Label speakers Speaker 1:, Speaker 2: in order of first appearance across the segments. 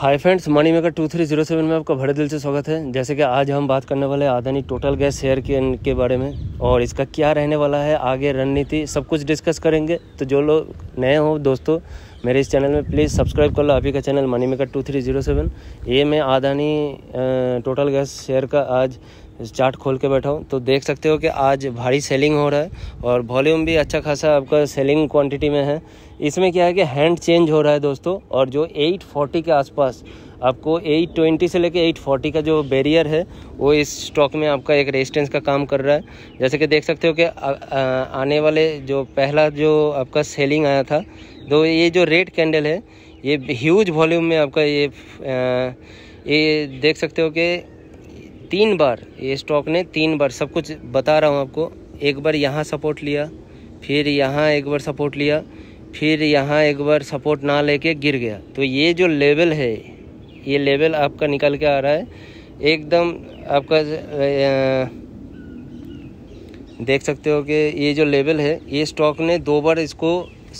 Speaker 1: हाय friends Money Maker two three zero seven में आपका बड़े दिल से स्वागत है जैसे कि आज हम बात करने वाले आदानी टोटल गैस शेयर के के बारे में और इसका क्या रहने वाला है आगे रणनीति सब कुछ डिस्कस करेंगे तो जो लोग नए हो दोस्तों मेरे इस चैनल में प्लीज़ सब्सक्राइब कर लो अभी का channel Money Maker two three zero seven ये मैं आदानी टोटल गैस शेयर का आज चार्ट खोल के बैठा हूँ तो देख सकते हो कि आज भारी सेलिंग हो रहा है और वॉल्यूम भी अच्छा खासा आपका सेलिंग क्वांटिटी में है इसमें क्या है कि हैंड चेंज हो रहा है दोस्तों और जो 840 के आसपास आपको 820 से लेके 840 का जो बैरियर है वो इस स्टॉक में आपका एक रेजिस्टेंस का काम कर रहा है जैसे कि देख सकते हो कि आने वाले जो पहला जो आपका सेलिंग आया था तो ये जो रेड कैंडल है ये ह्यूज वॉल्यूम में आपका ये ये देख सकते हो कि तीन बार ये स्टॉक ने तीन बार सब कुछ बता रहा हूँ आपको एक बार यहाँ सपोर्ट लिया फिर यहाँ एक बार सपोर्ट लिया फिर यहाँ एक बार सपोर्ट ना लेके गिर गया तो ये जो लेवल है ये लेवल आपका निकल के आ रहा है एकदम आपका देख सकते हो कि ये जो लेवल है ये स्टॉक ने दो बार इसको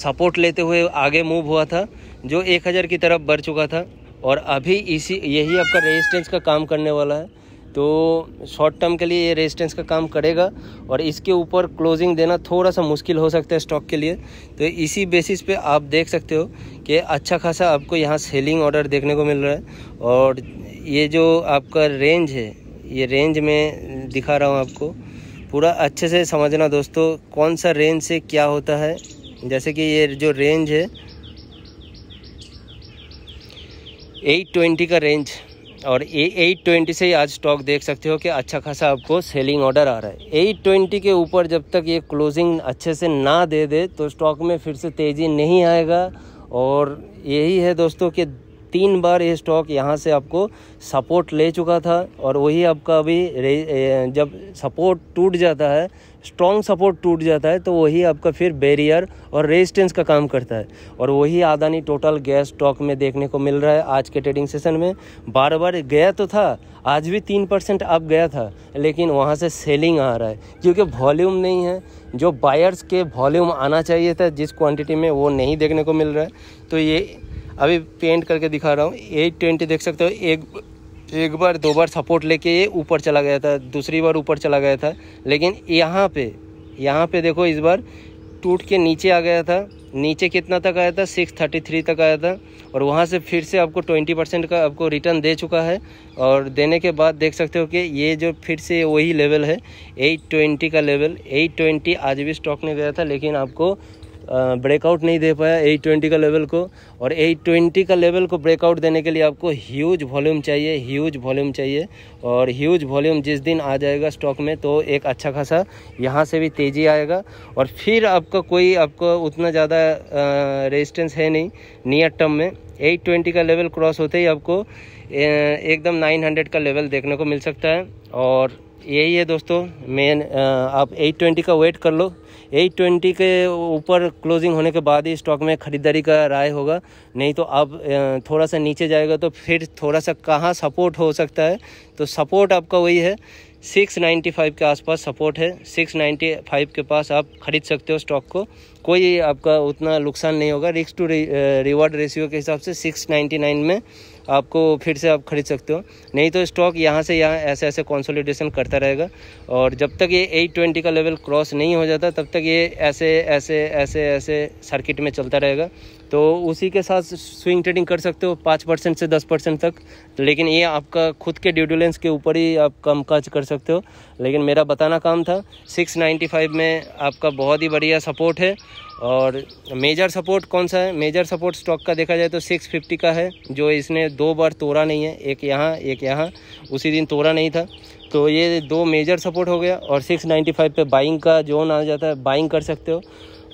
Speaker 1: सपोर्ट लेते हुए आगे मूव हुआ था जो 1000 की तरफ बढ़ चुका था और अभी इसी यही आपका रेजिस्टेंस का काम करने वाला है तो शॉर्ट टर्म के लिए ये रेजिस्टेंस का काम करेगा और इसके ऊपर क्लोजिंग देना थोड़ा सा मुश्किल हो सकता है स्टॉक के लिए तो इसी बेसिस पे आप देख सकते हो कि अच्छा खासा आपको यहाँ सेलिंग ऑर्डर देखने को मिल रहा है और ये जो आपका रेंज है ये रेंज में दिखा रहा हूँ आपको पूरा अच्छे से समझना दोस्तों कौन सा रेंज से क्या होता है जैसे कि ये जो रेंज है एट ट्वेंटी का रेंज और ए एट ट्वेंटी से आज स्टॉक देख सकते हो कि अच्छा खासा आपको सेलिंग ऑर्डर आ रहा है एट ट्वेंटी के ऊपर जब तक ये क्लोजिंग अच्छे से ना दे दे तो स्टॉक में फिर से तेज़ी नहीं आएगा और यही है दोस्तों कि तीन बार ये स्टॉक यहाँ से आपको सपोर्ट ले चुका था और वही आपका अभी जब सपोर्ट टूट जाता है स्ट्रॉन्ग सपोर्ट टूट जाता है तो वही आपका फिर बैरियर और रेजिस्टेंस का काम करता है और वही आदानी टोटल गैस स्टॉक में देखने को मिल रहा है आज के ट्रेडिंग सेशन में बार बार गया तो था आज भी तीन परसेंट अप गया था लेकिन वहाँ से सेलिंग आ रहा है क्योंकि वॉल्यूम नहीं है जो बायर्स के वॉल्यूम आना चाहिए था जिस क्वांटिटी में वो नहीं देखने को मिल रहा है तो ये अभी पेंट करके दिखा रहा हूँ एट ट्वेंटी देख सकते हो एक एक बार दो बार सपोर्ट लेके ये ऊपर चला गया था दूसरी बार ऊपर चला गया था लेकिन यहाँ पे यहाँ पे देखो इस बार टूट के नीचे आ गया था नीचे कितना तक आया था सिक्स थर्टी थ्री तक आया था और वहाँ से फिर से आपको ट्वेंटी परसेंट का आपको रिटर्न दे चुका है और देने के बाद देख सकते हो कि ये जो फिर से वही लेवल है एट ट्वेंटी का लेवल एट ट्वेंटी आज भी स्टॉक में गया था लेकिन आपको ब्रेकआउट नहीं दे पाया 820 का लेवल को और 820 का लेवल को ब्रेकआउट देने के लिए आपको ह्यूज वॉल्यूम चाहिए ह्यूज वॉल्यूम चाहिए और ह्यूज वॉल्यूम जिस दिन आ जाएगा स्टॉक में तो एक अच्छा खासा यहाँ से भी तेज़ी आएगा और फिर आपका कोई आपको उतना ज़्यादा रेजिस्टेंस है नहीं नियर टर्म में 820 का लेवल क्रॉस होते ही आपको एकदम 900 का लेवल देखने को मिल सकता है और यही है दोस्तों मेन आप 820 का वेट कर लो 820 के ऊपर क्लोजिंग होने के बाद ही स्टॉक में ख़रीदारी का राय होगा नहीं तो आप थोड़ा सा नीचे जाएगा तो फिर थोड़ा सा कहाँ सपोर्ट हो सकता है तो सपोर्ट आपका वही है 695 के आसपास सपोर्ट है 695 के पास आप ख़रीद सकते हो स्टॉक को कोई आपका उतना नुकसान नहीं होगा रिक्स टू रिवॉर्ड रेशियो के हिसाब से 699 में आपको फिर से आप ख़रीद सकते हो नहीं तो स्टॉक यहाँ से यहाँ ऐसे ऐसे कंसोलिडेशन करता रहेगा और जब तक ये एट ट्वेंटी का लेवल क्रॉस नहीं हो जाता तब तक ये ऐसे ऐसे ऐसे ऐसे सर्किट में चलता रहेगा तो उसी के साथ स्विंग ट्रेडिंग कर सकते हो पाँच परसेंट से दस परसेंट तक लेकिन ये आपका खुद के ड्यूडुलेंस के ऊपर ही आप कम काज कर सकते हो लेकिन मेरा बताना काम था सिक्स नाइन्टी फाइव में आपका बहुत ही बढ़िया सपोर्ट है और मेजर सपोर्ट कौन सा है मेजर सपोर्ट स्टॉक का देखा जाए तो सिक्स फिफ्टी का है जो इसने दो बार तोड़ा नहीं है एक यहाँ एक यहाँ उसी दिन तोड़ा नहीं था तो ये दो मेजर सपोर्ट हो गया और सिक्स नाइन्टी फाइव पे बाइंग का जोन आ जाता है बाइंग कर सकते हो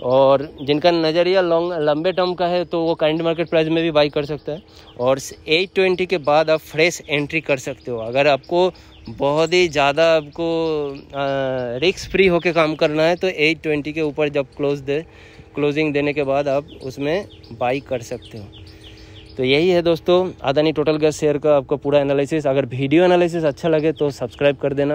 Speaker 1: और जिनका नज़रिया लॉन्ग लंबे टर्म का है तो वो करंट मार्केट प्राइस में भी बाई कर सकता है और 820 के बाद आप फ्रेश एंट्री कर सकते हो अगर आपको बहुत ही ज़्यादा आपको रिक्स फ्री होके काम करना है तो 820 के ऊपर जब क्लोज दे क्लोजिंग देने के बाद आप उसमें बाई कर सकते हो तो यही है दोस्तों अदानी टोटल गैस शेयर का आपका पूरा एनालिसिस अगर वीडियो एनालिसिस अच्छा लगे तो सब्सक्राइब कर देना